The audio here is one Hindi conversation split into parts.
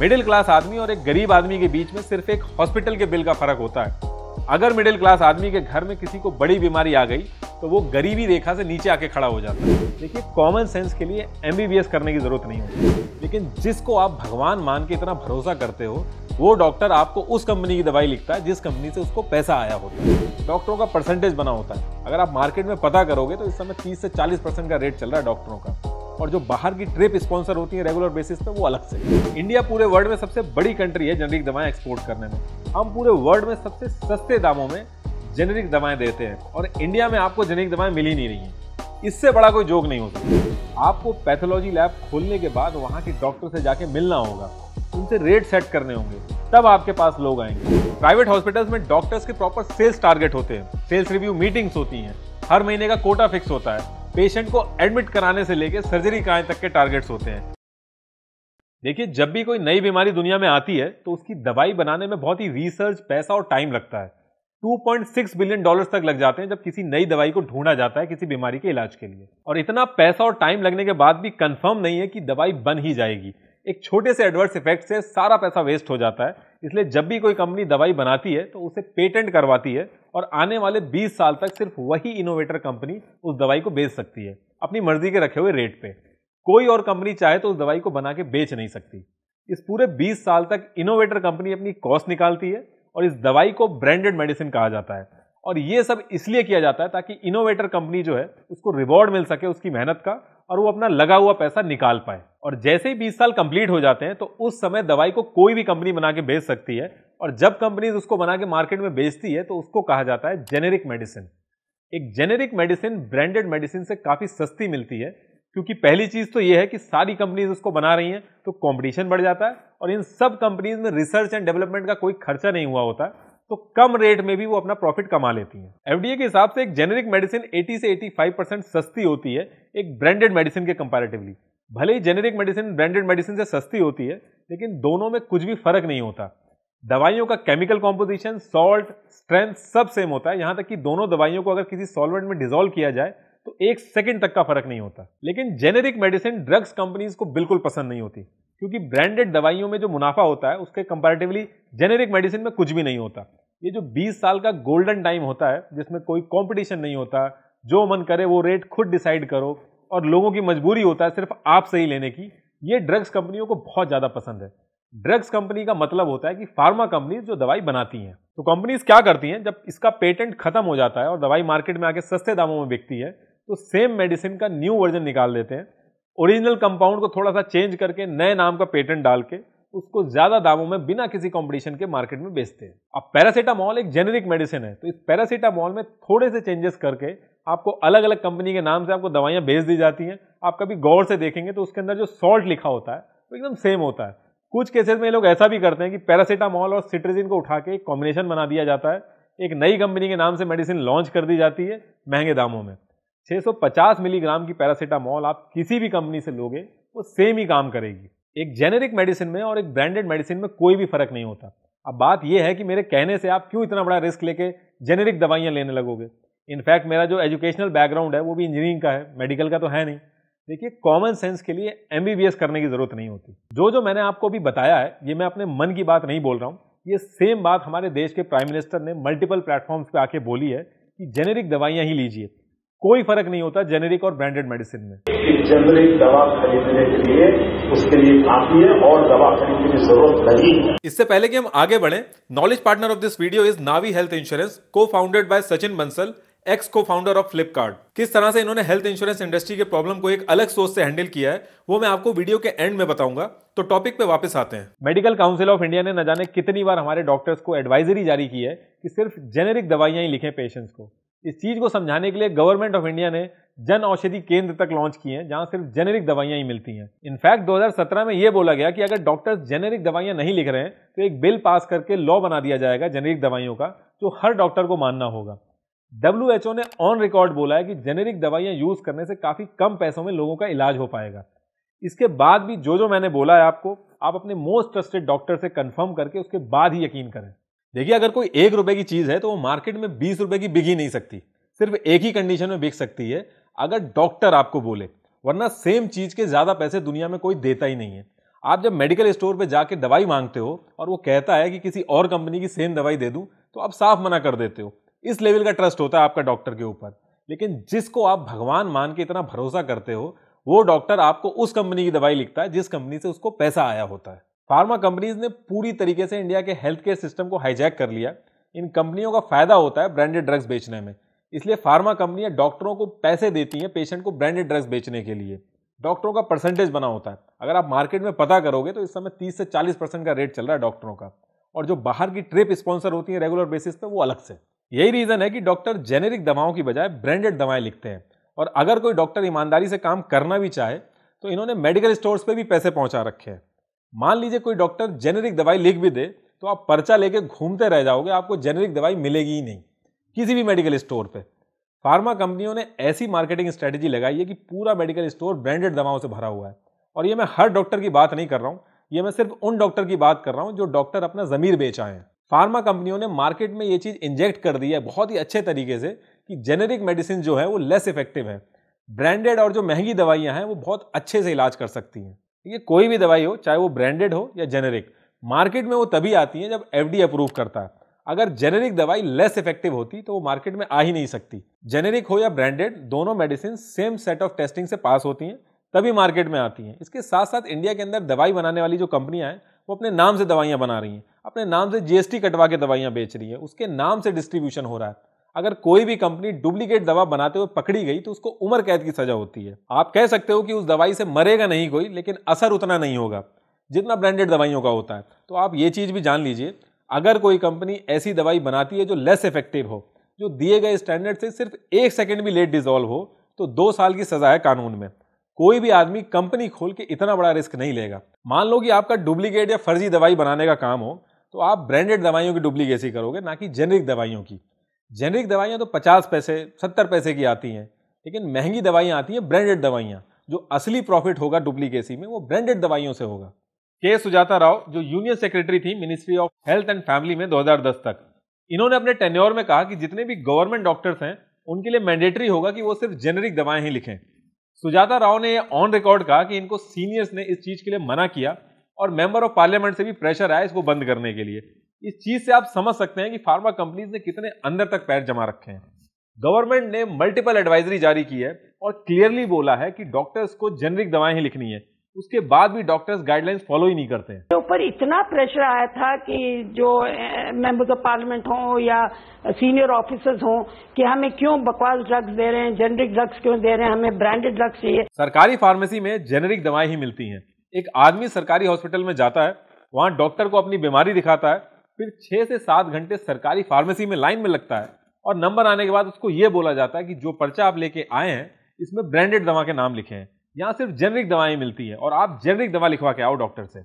मिडिल क्लास आदमी और एक गरीब आदमी के बीच में सिर्फ एक हॉस्पिटल के बिल का फर्क होता है अगर मिडिल क्लास आदमी के घर में किसी को बड़ी बीमारी आ गई तो वो गरीबी रेखा से नीचे आके खड़ा हो जाता है देखिए कॉमन सेंस के लिए एम करने की जरूरत नहीं होती लेकिन जिसको आप भगवान मान के इतना भरोसा करते हो वो डॉक्टर आपको उस कंपनी की दवाई लिखता है जिस कंपनी से उसको पैसा आया होता है डॉक्टरों का परसेंटेज बना होता है अगर आप मार्केट में पता करोगे तो इस समय 30 से 40 परसेंट का रेट चल रहा है डॉक्टरों का और जो बाहर की ट्रिप स्पॉन्सर होती है रेगुलर बेसिस पे वो अलग से इंडिया पूरे वर्ल्ड में सबसे बड़ी कंट्री है जेनरिक दवाएं एक्सपोर्ट करने में हम पूरे वर्ल्ड में सबसे सस्ते दामों में जेनरिक दवाएं देते हैं और इंडिया में आपको जेनरिक दवाएं मिल ही नहीं रही हैं इससे बड़ा कोई जोक नहीं होता आपको पैथोलॉजी लैब खोलने के बाद वहाँ के डॉक्टर से जाके मिलना होगा उनसे रेट सेट करने होंगे तब आपके पास लोग आएंगे प्राइवेट हॉस्पिटल्स में डॉक्टर्स के प्रॉपर सेल्स टारगेट होते हैं सेल्स रिव्यू मीटिंग्स होती हैं हर महीने का कोटा फिक्स होता है पेशेंट को एडमिट कराने से लेकर सर्जरी कराने तक के टारगेट्स होते हैं देखिए जब भी कोई नई बीमारी दुनिया में आती है तो उसकी दवाई बनाने में बहुत ही रिसर्च पैसा और टाइम लगता है 2.6 बिलियन डॉलर्स तक लग जाते हैं जब किसी नई दवाई को ढूंढा जाता है किसी बीमारी के इलाज के लिए और इतना पैसा और टाइम लगने के बाद भी कंफर्म नहीं है कि दवाई बन ही जाएगी एक छोटे से एडवर्स इफेक्ट से सारा पैसा वेस्ट हो जाता है इसलिए जब भी कोई कंपनी दवाई बनाती है तो उसे पेटेंट करवाती है और आने वाले 20 साल तक सिर्फ वही इनोवेटर कंपनी उस दवाई को बेच सकती है अपनी मर्जी के रखे हुए रेट पे कोई और कंपनी चाहे तो उस दवाई को बना के बेच नहीं सकती इस पूरे 20 साल तक इनोवेटर कंपनी अपनी कॉस्ट निकालती है और इस दवाई को ब्रांडेड मेडिसिन कहा जाता है और ये सब इसलिए किया जाता है ताकि इनोवेटर कंपनी जो है उसको रिवॉर्ड मिल सके उसकी मेहनत का और वो अपना लगा हुआ पैसा निकाल पाए और जैसे ही 20 साल कंप्लीट हो जाते हैं तो उस समय दवाई को कोई भी कंपनी बना के बेच सकती है और जब कंपनीज उसको बना के मार्केट में बेचती है तो उसको कहा जाता है जेनेरिक मेडिसिन एक जेनेरिक मेडिसिन ब्रांडेड मेडिसिन से काफ़ी सस्ती मिलती है क्योंकि पहली चीज़ तो ये है कि सारी कंपनीज उसको बना रही हैं तो कॉम्पिटिशन बढ़ जाता है और इन सब कंपनीज में रिसर्च एंड डेवलपमेंट का कोई खर्चा नहीं हुआ होता तो कम रेट में भी वो अपना प्रॉफिट कमा लेती हैं एफडीए के हिसाब से एक जेनेरिक मेडिसिन 80 से 85 परसेंट सस्ती होती है एक ब्रांडेड मेडिसिन के कंपैरेटिवली भले ही जेनेरिक मेडिसिन ब्रांडेड मेडिसिन से सस्ती होती है लेकिन दोनों में कुछ भी फर्क नहीं होता दवाइयों का केमिकल कॉम्पोजिशन सॉल्ट स्ट्रेंथ सब सेम होता है यहाँ तक कि दोनों दवाइयों को अगर किसी सॉल्वेंट में डिजोल्व किया जाए तो एक सेकंड तक का फर्क नहीं होता लेकिन जेनेरिक मेडिसिन ड्रग्स कंपनीज को बिल्कुल पसंद नहीं होती क्योंकि ब्रांडेड दवाइयों में जो मुनाफा होता है उसके कंपैरेटिवली जेनेरिक मेडिसिन में कुछ भी नहीं होता ये जो 20 साल का गोल्डन टाइम होता है जिसमें कोई कंपटीशन नहीं होता जो मन करे वो रेट खुद डिसाइड करो और लोगों की मजबूरी होता है सिर्फ आपसे ही लेने की ये ड्रग्स कंपनियों को बहुत ज़्यादा पसंद है ड्रग्स कंपनी का मतलब होता है कि फार्मा कंपनीज जो दवाई बनाती हैं तो कंपनीज क्या करती हैं जब इसका पेटेंट खत्म हो जाता है और दवाई मार्केट में आके सस्ते दामों में बिकती है तो सेम मेडिसिन का न्यू वर्जन निकाल देते हैं ओरिजिनल कंपाउंड को थोड़ा सा चेंज करके नए नाम का पेटेंट डाल के उसको ज्यादा दामों में बिना किसी कंपटीशन के मार्केट में बेचते हैं अब पैरासीटामॉल एक जेनेरिक मेडिसिन है तो इस पैरासीटामॉल में थोड़े से चेंजेस करके आपको अलग अलग कंपनी के नाम से आपको दवाइयाँ भेज दी जाती हैं आप कभी गौर से देखेंगे तो उसके अंदर जो सॉल्ट लिखा होता है वो तो एकदम सेम होता है कुछ केसेस में लोग ऐसा भी करते हैं कि पैरासीटामॉल और सिट्रेजिन को उठा के एक कॉम्बिनेशन बना दिया जाता है एक नई कंपनी के नाम से मेडिसिन लॉन्च कर दी जाती है महंगे दामों में 650 मिलीग्राम की पैरासीटामॉल आप किसी भी कंपनी से लोगे वो सेम ही काम करेगी एक जेनेरिक मेडिसिन में और एक ब्रांडेड मेडिसिन में कोई भी फर्क नहीं होता अब बात यह है कि मेरे कहने से आप क्यों इतना बड़ा रिस्क लेके जेनेरिक दवाइयाँ लेने लगोगे इनफैक्ट मेरा जो एजुकेशनल बैकग्राउंड है वो भी इंजीनियरिंग का है मेडिकल का तो है नहीं देखिए कॉमन सेंस के लिए एम करने की ज़रूरत नहीं होती जो जो मैंने आपको अभी बताया है ये मैं अपने मन की बात नहीं बोल रहा हूँ ये सेम बात हमारे देश के प्राइम मिनिस्टर ने मल्टीपल प्लेटफॉर्म्स पे आके बोली है कि जेनेरिक दवाइयाँ ही लीजिए कोई फर्क नहीं होता जेनेरिक और ब्रांडेड मेडिसिन में जेनेरिक दवा खरीदने के लिए उसके लिए काफी है और दवा खरीदने की जरूरत नहीं इससे पहले कि हम आगे बढ़े knowledge partner of this video is Navi health insurance co founded by Sachin Bansal ex co founder of Flipkart किस तरह से इन्होंने हेल्थ इंश्योरेंस इंडस्ट्री के प्रॉब्लम को एक अलग सोच से हैंडल किया है वो मैं आपको वीडियो के एंड में बताऊंगा तो टॉपिक पे वापस आते हैं मेडिकल काउंसिल ऑफ इंडिया ने न जाने कितनी बार हमारे डॉक्टर्स को एडवाइजरी जारी की है कि सिर्फ जेनेरिक दवाइयां ही लिखें पेशेंट्स को इस चीज़ को समझाने के लिए गवर्नमेंट ऑफ इंडिया ने जन औषधि केंद्र तक लॉन्च किए हैं जहां सिर्फ जेनेरिक दवाइयां ही मिलती हैं इनफैक्ट 2017 में यह बोला गया कि अगर डॉक्टर्स जेनेरिक दवाइयां नहीं लिख रहे हैं तो एक बिल पास करके लॉ बना दिया जाएगा जेनेरिक दवाइयों का जो हर डॉक्टर को मानना होगा डब्ल्यू ने ऑन रिकॉर्ड बोला है कि जेनेरिक दवाइयाँ यूज़ करने से काफ़ी कम पैसों में लोगों का इलाज हो पाएगा इसके बाद भी जो जो मैंने बोला है आपको आप अपने मोस्ट ट्रस्टेड डॉक्टर से कंफर्म करके उसके बाद ही यकीन करें देखिए अगर कोई एक रुपए की चीज़ है तो वो मार्केट में बीस रुपए की बिक ही नहीं सकती सिर्फ एक ही कंडीशन में बिक सकती है अगर डॉक्टर आपको बोले वरना सेम चीज़ के ज़्यादा पैसे दुनिया में कोई देता ही नहीं है आप जब मेडिकल स्टोर पर जाके दवाई मांगते हो और वो कहता है कि किसी और कंपनी की सेम दवाई दे दूं तो आप साफ मना कर देते हो इस लेवल का ट्रस्ट होता है आपका डॉक्टर के ऊपर लेकिन जिसको आप भगवान मान के इतना भरोसा करते हो वो डॉक्टर आपको उस कंपनी की दवाई लिखता है जिस कंपनी से उसको पैसा आया होता है फार्मा कंपनीज ने पूरी तरीके से इंडिया के हेल्थ केयर सिस्टम को हाईजैक कर लिया इन कंपनियों का फायदा होता है ब्रांडेड ड्रग्स बेचने में इसलिए फार्मा कंपनियां डॉक्टरों को पैसे देती हैं पेशेंट को ब्रांडेड ड्रग्स बेचने के लिए डॉक्टरों का परसेंटेज बना होता है अगर आप मार्केट में पता करोगे तो इस समय 30 से 40 परसेंट का रेट चल रहा है डॉक्टरों का और जो बाहर की ट्रिप स्पॉन्सर होती है रेगुलर बेसिस पे वो अलग से यही रीज़न है कि डॉक्टर जेनेरिक दवाओं की बजाय ब्रांडेड दवाएं लिखते हैं और अगर कोई डॉक्टर ईमानदारी से काम करना भी चाहे तो इन्होंने मेडिकल स्टोर्स पर भी पैसे पहुँचा रखे हैं मान लीजिए कोई डॉक्टर जेनेरिक दवाई लिख भी दे तो आप पर्चा लेके घूमते रह जाओगे आपको जेनेरिक दवाई मिलेगी ही नहीं किसी भी मेडिकल स्टोर पे फार्मा कंपनियों ने ऐसी मार्केटिंग स्ट्रेटेजी लगाई है कि पूरा मेडिकल स्टोर ब्रांडेड दवाओं से भरा हुआ है और ये मैं हर डॉक्टर की बात नहीं कर रहा हूँ ये मैं सिर्फ उन डॉक्टर की बात कर रहा हूँ जो डॉक्टर अपना ज़मीर बेच आए हैं फार्मा कंपनियों ने मार्केट में ये चीज़ इंजेक्ट कर दी है बहुत ही अच्छे तरीके से कि जेनेरिक मेडिसिन जो है वो लेस इफेक्टिव है ब्रांडेड और जो महंगी दवाइयाँ हैं वो बहुत अच्छे से इलाज कर सकती हैं ये कोई भी दवाई हो चाहे वो ब्रांडेड हो या जेनेरिक मार्केट में वो तभी आती है जब एफ अप्रूव करता है अगर जेनेरिक दवाई लेस इफेक्टिव होती तो वो मार्केट में आ ही नहीं सकती जेनेरिक हो या ब्रांडेड दोनों medicine same set of testing से पास होती हैं तभी मार्केट में आती हैं इसके साथ साथ इंडिया के अंदर दवाई बनाने वाली जो कंपनियां हैं वो अपने नाम से दवाइयाँ बना रही हैं अपने नाम से जीएसटी कटवा के दवाइयाँ बेच रही हैं उसके नाम से डिस्ट्रीब्यूशन हो रहा है अगर कोई भी कंपनी डुप्लीकेट दवा बनाते हुए पकड़ी गई तो उसको उम्र कैद की सजा होती है आप कह सकते हो कि उस दवाई से मरेगा नहीं कोई लेकिन असर उतना नहीं होगा जितना ब्रांडेड दवाइयों का होता है तो आप ये चीज़ भी जान लीजिए अगर कोई कंपनी ऐसी दवाई बनाती है जो लेस इफेक्टिव हो जो दिए गए स्टैंडर्ड से सिर्फ एक सेकेंड भी लेट डिजॉल्व हो तो दो साल की सज़ा है कानून में कोई भी आदमी कंपनी खोल के इतना बड़ा रिस्क नहीं लेगा मान लो कि आपका डुप्लीकेट या फर्जी दवाई बनाने का काम हो तो आप ब्रांडेड दवाइयों की डुप्लीकेसी करोगे ना कि जेनरिक दवाइयों की जेनरिक दवाइयाँ तो पचास पैसे सत्तर पैसे की आती हैं लेकिन महंगी दवाइयाँ आती हैं ब्रांडेड दवाइयाँ जो असली प्रॉफिट होगा डुप्लीकेसी में वो ब्रांडेड दवाइयों से होगा के सुजाता राव जो यूनियन सेक्रेटरी थी ministry of health and family में 2010 तक इन्होंने अपने टेन्योर में कहा कि जितने भी गवर्नमेंट डॉक्टर्स हैं उनके लिए मैंडेटरी होगा कि वो सिर्फ जेनरिक दवाएं ही लिखें सुजाता राव ने ऑन रिकॉर्ड कहा कि इनको सीनियर्स ने इस चीज़ के लिए मना किया और मेंबर ऑफ पार्लियामेंट से भी प्रेशर आया इसको बंद करने के लिए इस चीज से आप समझ सकते हैं कि फार्मा कंपनीज ने कितने अंदर तक पैर जमा रखे हैं गवर्नमेंट ने मल्टीपल एडवाइजरी जारी की है और क्लियरली बोला है कि डॉक्टर्स को जेनरिक दवाएं ही लिखनी है उसके बाद भी डॉक्टर्स गाइडलाइंस फॉलो ही नहीं करते हैं ऊपर इतना प्रेशर आया था कि जो मेंबर्स ऑफ पार्लियामेंट हों या सीनियर ऑफिसर्स हों कि हमें क्यों बकवास ड्रग्स दे रहे हैं जेनरिक ड्रग्स क्यों दे रहे हैं हमें ब्रांडेड ड्रग्स चाहिए सरकारी फार्मेसी में जेनरिक दवाएं ही मिलती हैं एक आदमी सरकारी हॉस्पिटल में जाता है वहां डॉक्टर को अपनी बीमारी दिखाता है फिर छः से सात घंटे सरकारी फार्मेसी में लाइन में लगता है और नंबर आने के बाद उसको ये बोला जाता है कि जो पर्चा आप लेके आए हैं इसमें ब्रांडेड दवा के नाम लिखे हैं यहाँ सिर्फ जेनरिक दवाएं मिलती है और आप जेनरिक दवा लिखवा के आओ डॉक्टर से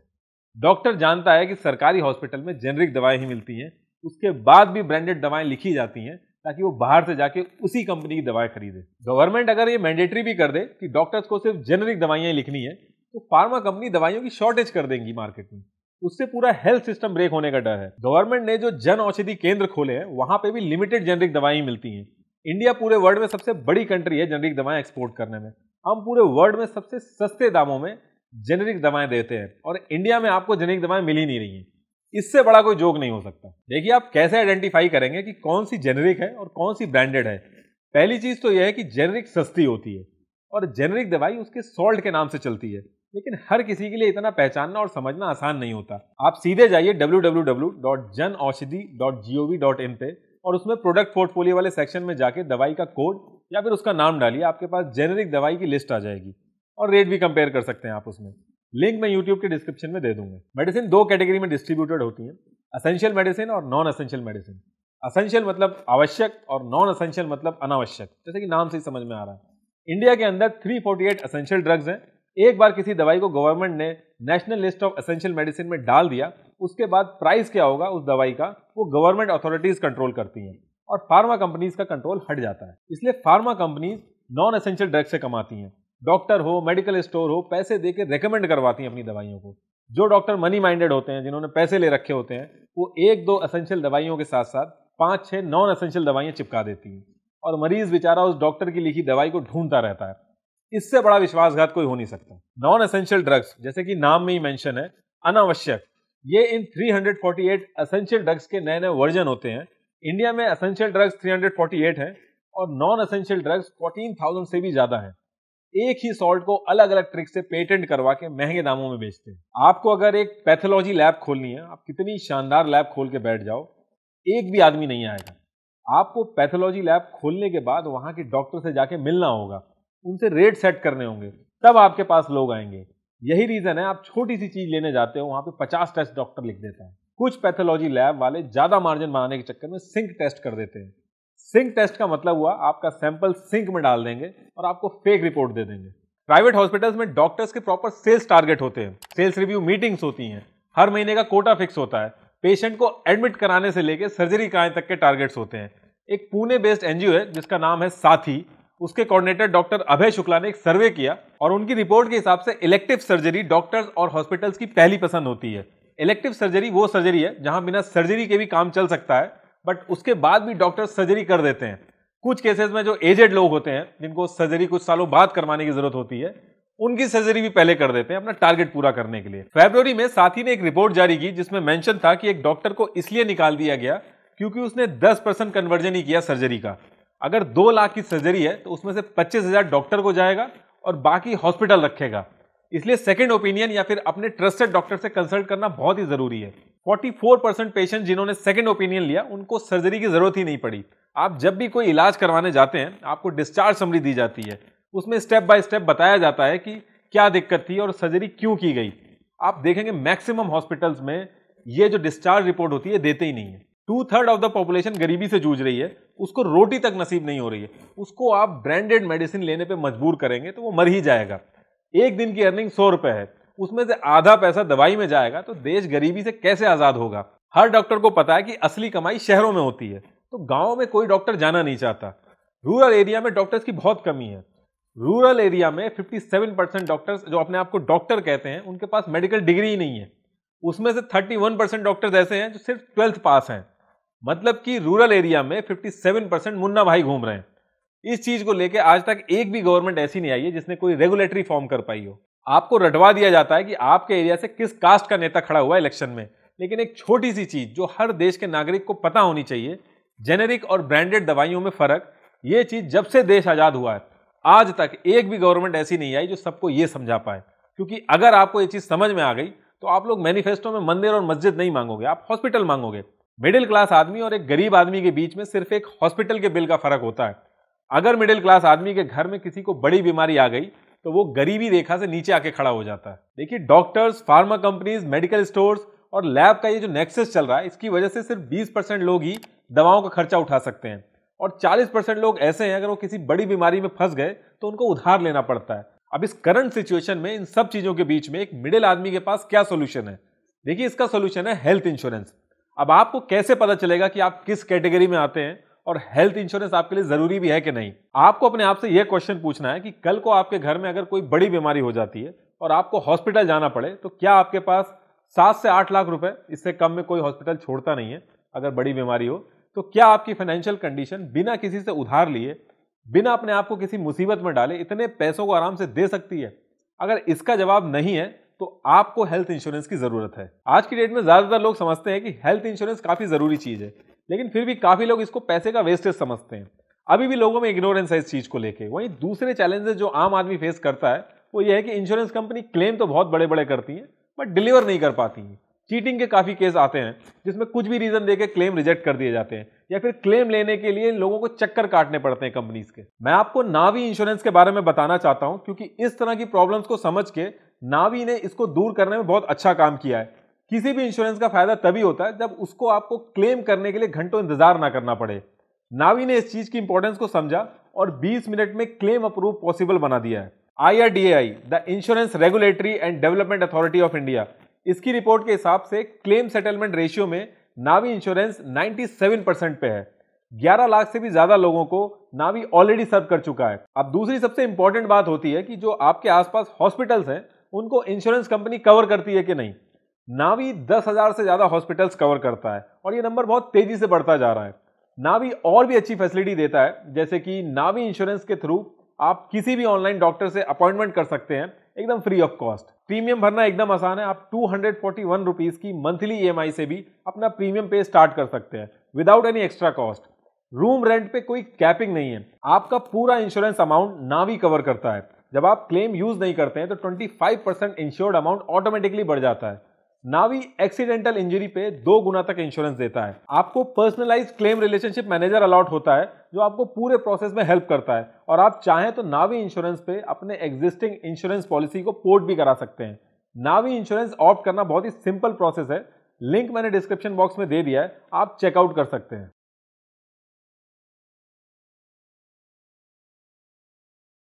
डॉक्टर जानता है कि सरकारी हॉस्पिटल में जेनरिक दवाएं ही मिलती हैं उसके बाद भी ब्रांडेड दवाएं लिखी जाती हैं ताकि वो बाहर से जाके उसी कंपनी की दवाएं खरीदे गवर्नमेंट अगर ये मैंडेटरी भी कर दे कि डॉक्टर्स को सिर्फ जेनरिक दवाइयाँ लिखनी है तो फार्मा कंपनी दवाइयों की शॉर्टेज कर देंगी मार्केट में उससे पूरा हेल्थ सिस्टम ब्रेक होने का डर है गवर्नमेंट ने जो जन औषधि केंद्र खोले हैं वहां पे भी लिमिटेड जेनरिक दवाएं मिलती हैं इंडिया पूरे वर्ल्ड में सबसे बड़ी कंट्री है जेनरिक दवाएं एक्सपोर्ट करने में हम पूरे वर्ल्ड में सबसे सस्ते दामों में जेनरिक दवाएं देते हैं और इंडिया में आपको जेनरिक दवाएं मिल ही नहीं रही हैं इससे बड़ा कोई जोक नहीं हो सकता देखिए आप कैसे आइडेंटिफाई करेंगे कि कौन सी जेनरिक है और कौन सी ब्रांडेड है पहली चीज़ तो यह है कि जेनरिक सस्ती होती है और जेनरिक दवाई उसके सॉल्ट के नाम से चलती है लेकिन हर किसी के लिए इतना पहचानना और समझना आसान नहीं होता आप सीधे जाइए www.janaushidhi.gov.in पे और उसमें प्रोडक्ट पोर्टफोलियो वाले सेक्शन में जाके दवाई का कोड या फिर उसका नाम डालिए आपके पास जेनेरिक दवाई की लिस्ट आ जाएगी और रेट भी कंपेयर कर सकते हैं आप उसमें लिंक मैं यूट्यूब के डिस्क्रिप्शन में दे दूंगा मेडिसिन दो कैटेगरी में डिस्ट्रीब्यूटेड होती है असेंशियल मेडिसिन और नॉन असेंशियल मेडिसिन असेंशियल मतलब आवश्यक और नॉन असेंशियल मतलब अनावश्यक जैसे कि नाम से ही समझ में आ रहा है इंडिया के अंदर 348 असेंशियल ड्रग्स हैं एक बार किसी दवाई को गवर्नमेंट ने national list of essential medicine में डाल दिया उसके बाद प्राइस क्या होगा उस दवाई का वो गवर्नमेंट अथॉरिटीज कंट्रोल करती हैं और फार्मा कंपनीज का कंट्रोल हट जाता है इसलिए pharma companies non essential drugs से कमाती हैं डॉक्टर हो मेडिकल स्टोर हो पैसे दे के रिकमेंड करवाती हैं अपनी दवाइयों को जो डॉक्टर मनी माइंडेड होते हैं जिन्होंने पैसे ले रखे होते हैं वो एक दो असेंशियल दवाइयों के साथ साथ पाँच छः नॉन असेंशियल दवाइयाँ चिपका देती हैं और मरीज़ बेचारा उस डॉक्टर की लिखी दवाई को ढूंढता रहता है इससे बड़ा विश्वासघात कोई हो नहीं सकता नॉन एसेंशियल ड्रग्स जैसे कि नाम में ही मेंशन है अनावश्यक ये इन 348 असेंशियल ड्रग्स के नए नए वर्जन होते हैं इंडिया में असेंशियल ड्रग्स 348 हैं और नॉन असेंशियल ड्रग्स 14,000 से भी ज्यादा है एक ही सॉल्ट को अलग अलग ट्रिक से पेटेंट करवा के महंगे दामों में बेचते हैं आपको अगर एक पैथोलॉजी लैब खोलनी है आप कितनी शानदार लैब खोल के बैठ जाओ एक भी आदमी नहीं आएगा आपको पैथोलॉजी लैब खोलने के बाद वहां के डॉक्टर से जाके मिलना होगा उनसे रेट सेट करने होंगे तब आपके पास लोग आएंगे यही रीज़न है आप छोटी सी चीज़ लेने जाते हो वहां पे पचास टेस्ट डॉक्टर लिख देता है कुछ पैथोलॉजी लैब वाले ज़्यादा मार्जिन बनाने के चक्कर में सिंक टेस्ट कर देते हैं सिंक टेस्ट का मतलब हुआ आपका सैंपल सिंक में डाल देंगे और आपको फेक रिपोर्ट दे देंगे प्राइवेट हॉस्पिटल्स में डॉक्टर्स के प्रॉपर सेल्स टारगेट होते हैं सेल्स रिव्यू मीटिंग्स होती हैं हर महीने का कोटा फिक्स होता है पेशेंट को एडमिट कराने से लेकर सर्जरी कराने तक के टारगेट्स होते हैं एक पुणे बेस्ड एनजीओ है जिसका नाम है साथी उसके कोऑर्डिनेटर डॉक्टर अभय शुक्ला ने एक सर्वे किया और उनकी रिपोर्ट के हिसाब से इलेक्टिव सर्जरी डॉक्टर्स और हॉस्पिटल्स की पहली पसंद होती है इलेक्टिव सर्जरी वो सर्जरी है जहां बिना सर्जरी के भी काम चल सकता है बट उसके बाद भी डॉक्टर सर्जरी कर देते हैं कुछ केसेस में जो एजेड लोग होते हैं जिनको सर्जरी कुछ सालों बाद करवाने की जरूरत होती है उनकी सर्जरी भी पहले कर देते हैं अपना टारगेट पूरा करने के लिए फेब्रवरी में साथी ने एक रिपोर्ट जारी की जिसमें मेंशन था कि एक डॉक्टर को इसलिए निकाल दिया गया क्योंकि उसने 10 परसेंट कन्वर्जन ही किया सर्जरी का अगर दो लाख की सर्जरी है तो उसमें से पच्चीस हजार डॉक्टर को जाएगा और बाकी हॉस्पिटल रखेगा इसलिए सेकेंड ओपिनियन या फिर अपने ट्रस्टेड डॉक्टर से कंसल्ट करना बहुत ही जरूरी है 44 परसेंट पेशेंट जिन्होंने सेकेंड ओपिनियन लिया उनको सर्जरी की जरूरत ही नहीं पड़ी आप जब भी कोई इलाज करवाने जाते हैं आपको डिस्चार्ज समरी दी जाती है उसमें स्टेप बाय स्टेप बताया जाता है कि क्या दिक्कत थी और सर्जरी क्यों की गई आप देखेंगे मैक्सिमम हॉस्पिटल्स में ये जो डिस्चार्ज रिपोर्ट होती है देते ही नहीं है two third of the population गरीबी से जूझ रही है उसको रोटी तक नसीब नहीं हो रही है उसको आप ब्रांडेड मेडिसिन लेने पर मजबूर करेंगे तो वो मर ही जाएगा एक दिन की अर्निंग सौ रुपए है उसमें से आधा पैसा दवाई में जाएगा तो देश गरीबी से कैसे आज़ाद होगा हर डॉक्टर को पता है कि असली कमाई शहरों में होती है तो गाँव में कोई डॉक्टर जाना नहीं चाहता रूरल एरिया में डॉक्टर्स की बहुत कमी है रूरल एरिया में 57 परसेंट डॉक्टर्स जो अपने आप को डॉक्टर कहते हैं उनके पास मेडिकल डिग्री ही नहीं है उसमें से 31 परसेंट डॉक्टर्स ऐसे हैं जो सिर्फ ट्वेल्थ पास हैं मतलब कि रूरल एरिया में 57 परसेंट मुन्ना भाई घूम रहे हैं इस चीज को लेकर आज तक एक भी गवर्नमेंट ऐसी नहीं आई है जिसने कोई रेगुलेटरी फॉर्म कर पाई हो आपको रटवा दिया जाता है कि आपके एरिया से किस कास्ट का नेता खड़ा हुआ है इलेक्शन में लेकिन एक छोटी सी चीज जो हर देश के नागरिक को पता होनी चाहिए जेनेरिक और ब्रांडेड दवाइयों में फर्क ये चीज जब से देश आजाद हुआ है आज तक एक भी गवर्नमेंट ऐसी नहीं आई जो सबको ये समझा पाए क्योंकि अगर आपको ये चीज समझ में आ गई तो आप लोग मैनिफेस्टो में मंदिर और मस्जिद नहीं मांगोगे आप हॉस्पिटल मांगोगे मिडिल क्लास आदमी और एक गरीब आदमी के बीच में सिर्फ एक हॉस्पिटल के बिल का फर्क होता है अगर मिडिल क्लास आदमी के घर में किसी को बड़ी बीमारी आ गई तो वो गरीबी रेखा से नीचे आके खड़ा हो जाता है देखिए doctors pharma companies medical stores और लैब का ये जो नेक्सेस चल रहा है इसकी वजह से सिर्फ 20 परसेंट लोग ही दवाओं का खर्चा उठा सकते हैं और 40 परसेंट लोग ऐसे हैं अगर वो किसी बड़ी बीमारी में फंस गए तो उनको उधार लेना पड़ता है अब इस करंट सिचुएशन में इन सब चीज़ों के बीच में एक मिडिल आदमी के पास क्या सोल्यूशन है देखिए इसका सोल्यूशन है हेल्थ इंश्योरेंस अब आपको कैसे पता चलेगा कि आप किस कैटेगरी में आते हैं और हेल्थ इंश्योरेंस आपके लिए जरूरी भी है कि नहीं आपको अपने आप से यह क्वेश्चन पूछना है कि कल को आपके घर में अगर कोई बड़ी बीमारी हो जाती है और आपको हॉस्पिटल जाना पड़े तो क्या आपके पास सात से आठ लाख रुपए इससे कम में कोई हॉस्पिटल छोड़ता नहीं है अगर बड़ी बीमारी हो तो क्या आपकी फाइनेंशियल कंडीशन बिना किसी से उधार लिए बिना अपने आप को किसी मुसीबत में डाले इतने पैसों को आराम से दे सकती है अगर इसका जवाब नहीं है तो आपको हेल्थ इंश्योरेंस की ज़रूरत है आज की डेट में ज़्यादातर लोग समझते हैं कि हेल्थ इंश्योरेंस काफ़ी ज़रूरी चीज़ है लेकिन फिर भी काफ़ी लोग इसको पैसे का वेस्टेज समझते हैं अभी भी लोगों में इग्नोरेंस है इस चीज़ को लेकर वहीं दूसरे चैलेंजेस जो आम आदमी फेस करता है वो ये है कि इंश्योरेंस कंपनी क्लेम तो बहुत बड़े बड़े करती हैं बट डिलीवर नहीं कर पाती हैं चीटिंग के काफ़ी केस आते हैं जिसमें कुछ भी रीज़न देकर क्लेम रिजेक्ट कर दिए जाते हैं या फिर क्लेम लेने के लिए लोगों को चक्कर काटने पड़ते हैं कंपनीज के मैं आपको नावी इंश्योरेंस के बारे में बताना चाहता हूं क्योंकि इस तरह की प्रॉब्लम्स को समझ के नावी ने इसको दूर करने में बहुत अच्छा काम किया है किसी भी इंश्योरेंस का फायदा तभी होता है जब उसको आपको क्लेम करने के लिए घंटों इंतजार ना करना पड़े नावी ने इस चीज की इंपॉर्टेंस को समझा और 20 मिनट में क्लेम अप्रूव पॉसिबल बना दिया है I R D A I the insurance regulatory and development authority of India इसकी रिपोर्ट के हिसाब से क्लेम सेटलमेंट रेशियो में नावी इंश्योरेंस 97 परसेंट पे है 11 लाख से भी ज्यादा लोगों को नावी ऑलरेडी सर्व कर चुका है अब दूसरी सबसे इंपॉर्टेंट बात होती है कि जो आपके आसपास हॉस्पिटल्स हैं उनको इंश्योरेंस कंपनी कवर करती है कि नहीं नावी दस हज़ार से ज़्यादा हॉस्पिटल्स कवर करता है और ये नंबर बहुत तेज़ी से बढ़ता जा रहा है नावी और भी अच्छी फैसिलिटी देता है जैसे कि नावी इंश्योरेंस के थ्रू आप किसी भी ऑनलाइन डॉक्टर से अपॉइंटमेंट कर सकते हैं एकदम फ्री ऑफ कॉस्ट प्रीमियम भरना एकदम आसान है आप two hundred forty one rupees की मंथली ई e से भी अपना प्रीमियम पे स्टार्ट कर सकते हैं without any extra cost room rent पे कोई कैपिंग नहीं है आपका पूरा इंश्योरेंस अमाउंट नावी कवर करता है जब आप क्लेम यूज नहीं करते हैं तो 25 परसेंट इंश्योर्ड अमाउंट ऑटोमेटिकली बढ़ जाता है नावी एक्सीडेंटल इंजरी पे दो गुना तक इंश्योरेंस देता है आपको personalise claim relationship manager allot होता है जो आपको पूरे प्रोसेस में हेल्प करता है और आप चाहें तो नावी इंश्योरेंस पे अपने एग्जिस्टिंग इंश्योरेंस पॉलिसी को पोर्ट भी करा सकते हैं नावी इंश्योरेंस ऑप्ट करना बहुत ही सिंपल प्रोसेस है लिंक मैंने डिस्क्रिप्शन बॉक्स में दे दिया है आप चेकआउट कर सकते हैं